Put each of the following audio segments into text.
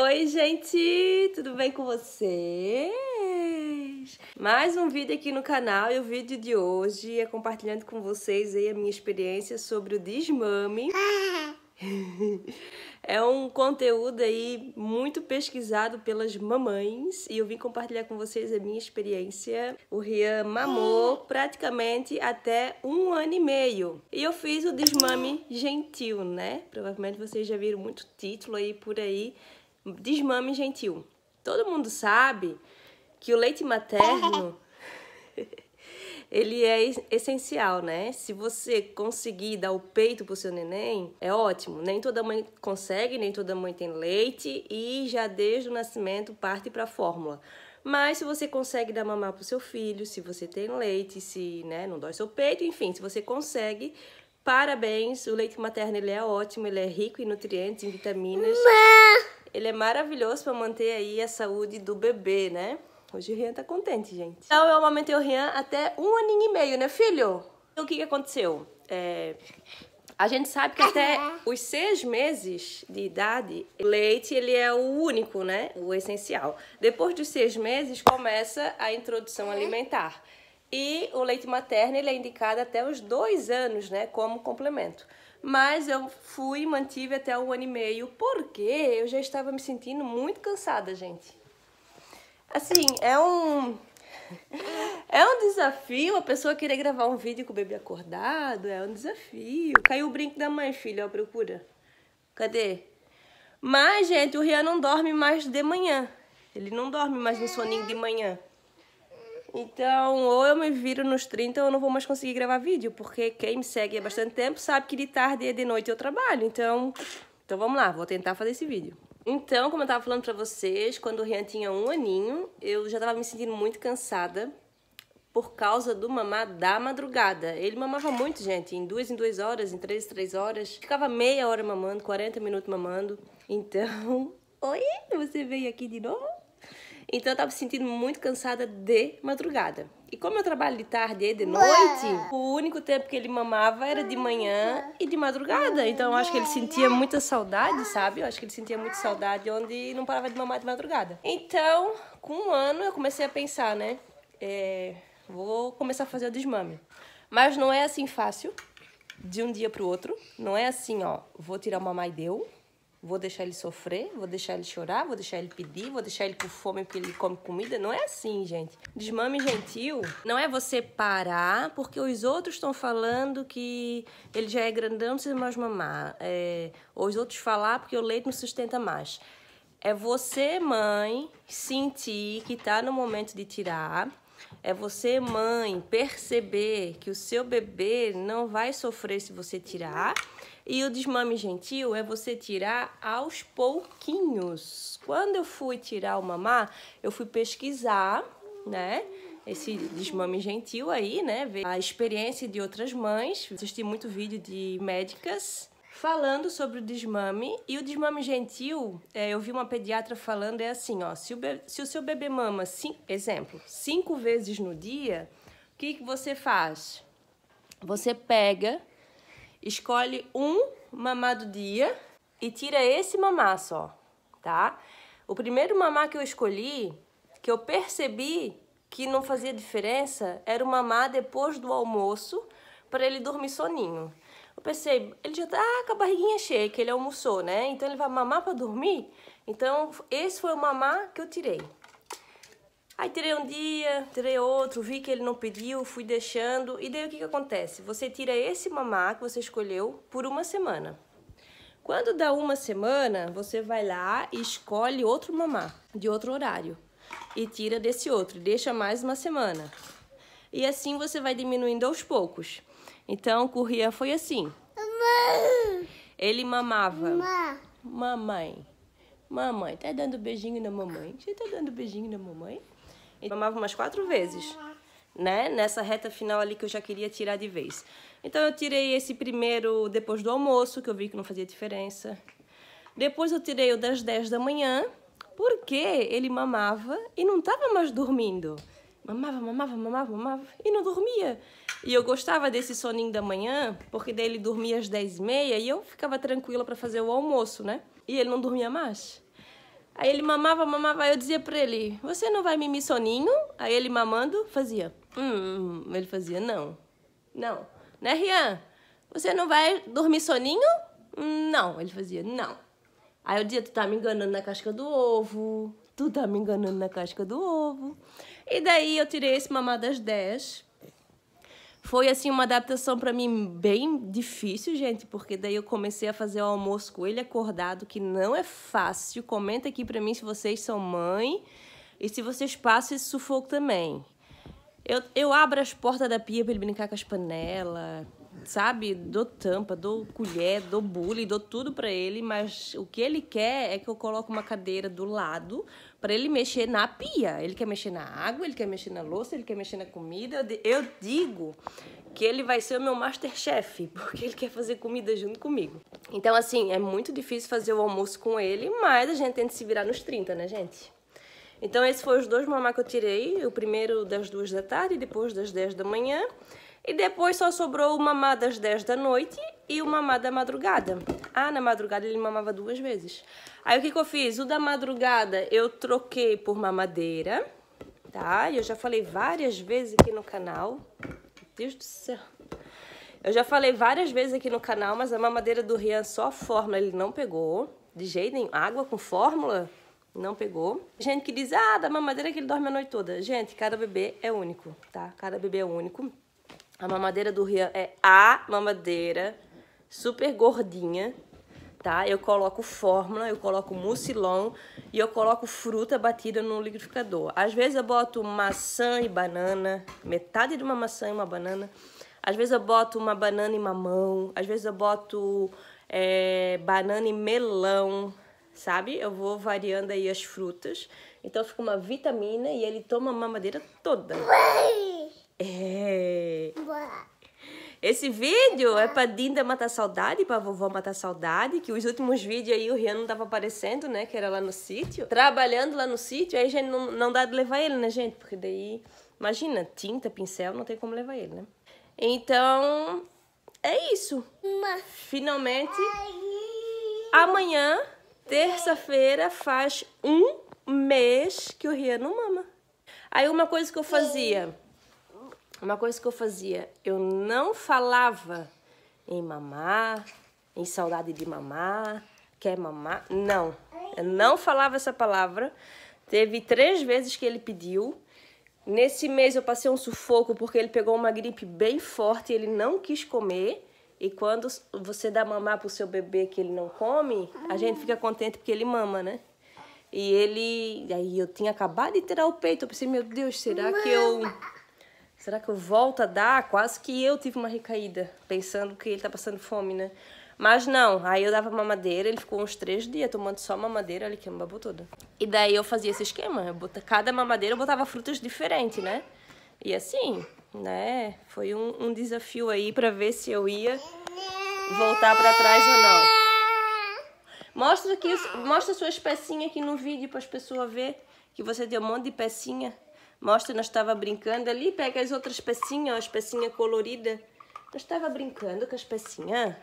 Oi, gente, tudo bem com vocês? Mais um vídeo aqui no canal e o vídeo de hoje é compartilhando com vocês aí a minha experiência sobre o desmame. É um conteúdo aí muito pesquisado pelas mamães e eu vim compartilhar com vocês a minha experiência. O Rian mamou praticamente até um ano e meio. E eu fiz o desmame gentil, né? Provavelmente vocês já viram muito título aí por aí desmame gentil. Todo mundo sabe que o leite materno ele é essencial, né? Se você conseguir dar o peito pro seu neném, é ótimo. Nem toda mãe consegue, nem toda mãe tem leite e já desde o nascimento parte para a fórmula. Mas se você consegue dar mamar pro seu filho, se você tem leite, se né, não dói seu peito, enfim, se você consegue, parabéns. O leite materno ele é ótimo, ele é rico em nutrientes, em vitaminas. Mãe! ele é maravilhoso para manter aí a saúde do bebê, né? Hoje o Rian tá contente, gente. Então eu amamentei o Rian até um aninho e meio, né, filho? Então, o que, que aconteceu? É... A gente sabe que até os seis meses de idade, o leite ele é o único, né? O essencial. Depois dos seis meses começa a introdução é. alimentar. E o leite materno ele é indicado até os dois anos, né? Como complemento mas eu fui e mantive até um ano e meio, porque eu já estava me sentindo muito cansada, gente. Assim, é um. É um desafio a pessoa querer gravar um vídeo com o bebê acordado, é um desafio. Caiu o brinco da mãe, filha, ó, procura. Cadê? Mas, gente, o Rian não dorme mais de manhã. Ele não dorme mais no soninho de manhã. Então, ou eu me viro nos 30 ou eu não vou mais conseguir gravar vídeo, porque quem me segue há bastante tempo sabe que de tarde e de noite eu trabalho. Então, então vamos lá, vou tentar fazer esse vídeo. Então, como eu tava falando pra vocês, quando o Rian tinha um aninho, eu já tava me sentindo muito cansada por causa do mamar da madrugada. Ele mamava muito, gente, em duas em duas horas, em três em três horas. Ficava meia hora mamando, 40 minutos mamando. Então, oi, você veio aqui de novo? Então eu me sentindo muito cansada de madrugada. E como eu trabalho de tarde e de noite, o único tempo que ele mamava era de manhã e de madrugada. Então eu acho que ele sentia muita saudade, sabe? Eu acho que ele sentia muita saudade onde não parava de mamar de madrugada. Então, com um ano eu comecei a pensar, né? É, vou começar a fazer o desmame. Mas não é assim fácil, de um dia para o outro. Não é assim, ó, vou tirar o mamai deu, Vou deixar ele sofrer, vou deixar ele chorar, vou deixar ele pedir, vou deixar ele com fome porque ele come comida. Não é assim, gente. Desmame gentil não é você parar porque os outros estão falando que ele já é grandão, não precisa mais mamar. É, ou os outros falar porque o leite não sustenta mais. É você, mãe, sentir que está no momento de tirar. É você, mãe, perceber que o seu bebê não vai sofrer se você tirar. E o desmame gentil é você tirar aos pouquinhos. Quando eu fui tirar o mamá, eu fui pesquisar, né? Esse desmame gentil aí, né? Ver a experiência de outras mães. Assisti muito vídeo de médicas falando sobre o desmame. E o desmame gentil, é, eu vi uma pediatra falando, é assim, ó. Se o, se o seu bebê mama, cinco, exemplo, cinco vezes no dia, o que, que você faz? Você pega Escolhe um mamá do dia e tira esse mamá só, tá? O primeiro mamá que eu escolhi, que eu percebi que não fazia diferença, era o mamá depois do almoço para ele dormir soninho. Eu pensei, ele já tá com a barriguinha cheia, que ele almoçou, né? Então ele vai mamar para dormir? Então esse foi o mamá que eu tirei. Aí tirei um dia, tirei outro, vi que ele não pediu, fui deixando. E daí o que, que acontece? Você tira esse mamá que você escolheu por uma semana. Quando dá uma semana, você vai lá e escolhe outro mamá de outro horário. E tira desse outro, deixa mais uma semana. E assim você vai diminuindo aos poucos. Então, o Corria foi assim. Mamãe. Ele mamava. Mamãe. Mamãe, tá dando beijinho na mamãe? Você tá dando beijinho na mamãe? e mamava umas quatro vezes, né? Nessa reta final ali que eu já queria tirar de vez. Então eu tirei esse primeiro depois do almoço, que eu vi que não fazia diferença. Depois eu tirei o das 10 da manhã, porque ele mamava e não estava mais dormindo. Mamava, mamava, mamava, mamava e não dormia. E eu gostava desse soninho da manhã, porque daí ele dormia às 10 e meia e eu ficava tranquila para fazer o almoço, né? E ele não dormia mais. Aí ele mamava, mamava, aí eu dizia pra ele, você não vai mimir soninho? Aí ele mamando, fazia. Hum, ele fazia, não. Não. Né, Rian? Você não vai dormir soninho? Não. Ele fazia, não. Aí eu dizia, tu tá me enganando na casca do ovo. Tu tá me enganando na casca do ovo. E daí eu tirei esse mamar das 10 foi assim uma adaptação para mim bem difícil, gente, porque daí eu comecei a fazer o almoço com ele acordado, que não é fácil. Comenta aqui para mim se vocês são mãe e se vocês passam esse sufoco também. Eu, eu abro as portas da pia para ele brincar com as panelas sabe? Dou tampa, dou colher, dou bule, dou tudo para ele, mas o que ele quer é que eu coloque uma cadeira do lado para ele mexer na pia. Ele quer mexer na água, ele quer mexer na louça, ele quer mexer na comida. Eu digo que ele vai ser o meu masterchef, porque ele quer fazer comida junto comigo. Então, assim, é muito difícil fazer o almoço com ele, mas a gente tenta se virar nos 30, né, gente? Então, esses foram os dois mamás que eu tirei. O primeiro das duas da tarde, depois das 10 da manhã. E depois só sobrou o mamá das 10 da noite e o mamá da madrugada. Ah, na madrugada ele mamava duas vezes. Aí o que, que eu fiz? O da madrugada eu troquei por mamadeira, tá? Eu já falei várias vezes aqui no canal. Meu Deus do céu. Eu já falei várias vezes aqui no canal, mas a mamadeira do Rian só fórmula ele não pegou. De jeito nenhum. Água com fórmula? não pegou. Gente que diz, ah, da mamadeira que ele dorme a noite toda. Gente, cada bebê é único, tá? Cada bebê é único. A mamadeira do Rian é a mamadeira, super gordinha, tá? Eu coloco fórmula, eu coloco mucilon e eu coloco fruta batida no liquidificador. Às vezes eu boto maçã e banana, metade de uma maçã e uma banana. Às vezes eu boto uma banana e mamão, às vezes eu boto é, banana e melão, sabe? Eu vou variando aí as frutas. Então fica uma vitamina e ele toma a mamadeira toda. Mãe! É. Esse vídeo é pra Dinda matar saudade, pra vovó matar saudade, que os últimos vídeos aí o Rian não tava aparecendo, né? Que era lá no sítio. Trabalhando lá no sítio, aí gente não, não dá de levar ele, né, gente? Porque daí, imagina, tinta, pincel, não tem como levar ele, né? Então, é isso. Finalmente, amanhã, terça-feira, faz um mês que o Rian não mama. Aí uma coisa que eu fazia é uma coisa que eu fazia, eu não falava em mamar, em saudade de mamar, quer mamar, não. Eu não falava essa palavra. Teve três vezes que ele pediu. Nesse mês eu passei um sufoco porque ele pegou uma gripe bem forte e ele não quis comer. E quando você dá mamar pro seu bebê que ele não come, a gente fica contente porque ele mama, né? E ele. Aí eu tinha acabado de tirar o peito. Eu pensei, meu Deus, será que eu Será que eu volto a dar? Quase que eu tive uma recaída, pensando que ele tá passando fome, né? Mas não, aí eu dava mamadeira, ele ficou uns três dias tomando só mamadeira, olha que babou toda. E daí eu fazia esse esquema, eu botava, cada mamadeira eu botava frutas diferentes, né? E assim, né, foi um, um desafio aí para ver se eu ia voltar para trás ou não. Mostra, aqui, mostra sua pecinhas aqui no vídeo para as pessoas ver que você deu um monte de pecinha. Mostra, nós estava brincando ali, pega as outras pecinhas, ó, as pecinhas coloridas. Nós estava brincando com as pecinhas.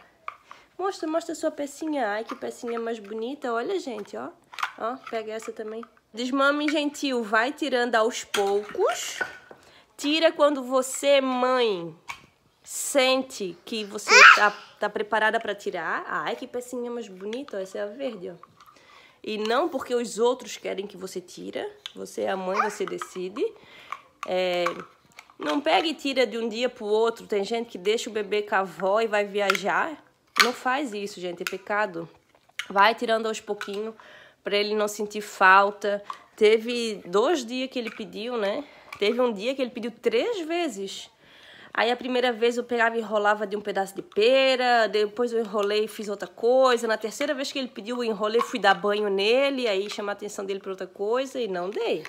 Mostra, mostra a sua pecinha. Ai, que pecinha mais bonita. Olha, gente, ó. Ó, pega essa também. Desmame gentil, vai tirando aos poucos. Tira quando você, mãe, sente que você ah! tá, tá preparada para tirar. Ai, que pecinha mais bonita. Ó. Essa é a verde, ó. E não porque os outros querem que você tira. Você é a mãe, você decide. É, não pega e tira de um dia pro outro. Tem gente que deixa o bebê com a avó e vai viajar. Não faz isso, gente. É pecado. Vai tirando aos pouquinhos para ele não sentir falta. Teve dois dias que ele pediu, né? Teve um dia que ele pediu três vezes. Aí a primeira vez eu pegava e enrolava de um pedaço de pera, depois eu enrolei e fiz outra coisa. Na terceira vez que ele pediu, eu enrolei, fui dar banho nele, aí chamar a atenção dele para outra coisa e não dei.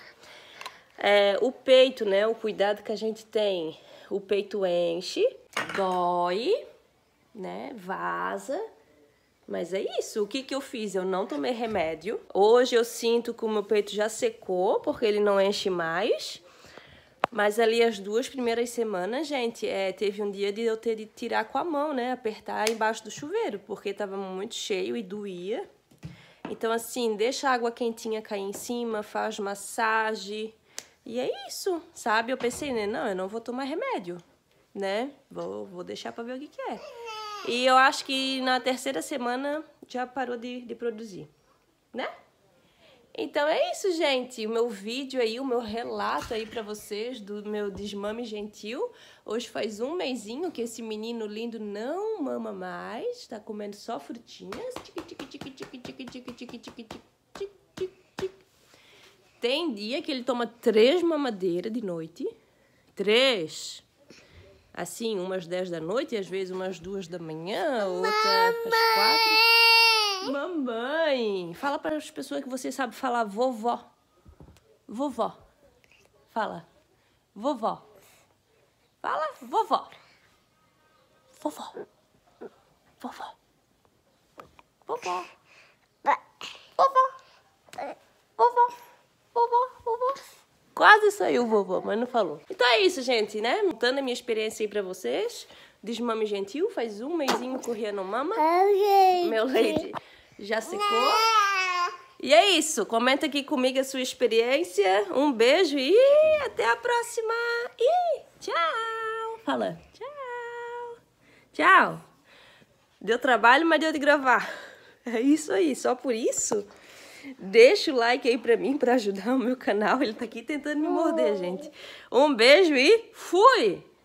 É, o peito, né? O cuidado que a gente tem. O peito enche, dói, né? Vaza. Mas é isso. O que, que eu fiz? Eu não tomei remédio. Hoje eu sinto que o meu peito já secou, porque ele não enche mais. Mas ali as duas primeiras semanas, gente, é, teve um dia de eu ter de tirar com a mão, né? Apertar embaixo do chuveiro, porque tava muito cheio e doía. Então, assim, deixa a água quentinha cair em cima, faz massagem. E é isso, sabe? Eu pensei, né? Não, eu não vou tomar remédio, né? Vou, vou deixar pra ver o que, que é. E eu acho que na terceira semana já parou de, de produzir, né? Então é isso, gente. O meu vídeo aí, o meu relato aí para vocês do meu desmame gentil. Hoje faz um mêsinho que esse menino lindo não mama mais, tá comendo só frutinhas. Tem dia que ele toma três mamadeiras de noite. Três. Assim, umas dez da noite, e às vezes umas duas da manhã, outra às quatro. Mamãe. Fala para as pessoas que você sabe falar vovó. Vovó. Fala. Vovó. Fala, vovó. Vovó. Vovó. Vovó. Vovó. Vovó. Vovó. Vovó. Quase saiu vovó, mas não falou. Então é isso, gente, né? Montando a minha experiência aí para vocês. Desmame gentil, faz um mêsinho correndo mama. Meu leite. Meu leite. Já secou? E é isso. Comenta aqui comigo a sua experiência. Um beijo e até a próxima. E tchau. Fala. Tchau. Tchau. Deu trabalho, mas deu de gravar. É isso aí. Só por isso. Deixa o like aí pra mim, pra ajudar o meu canal. Ele tá aqui tentando me morder, gente. Um beijo e fui!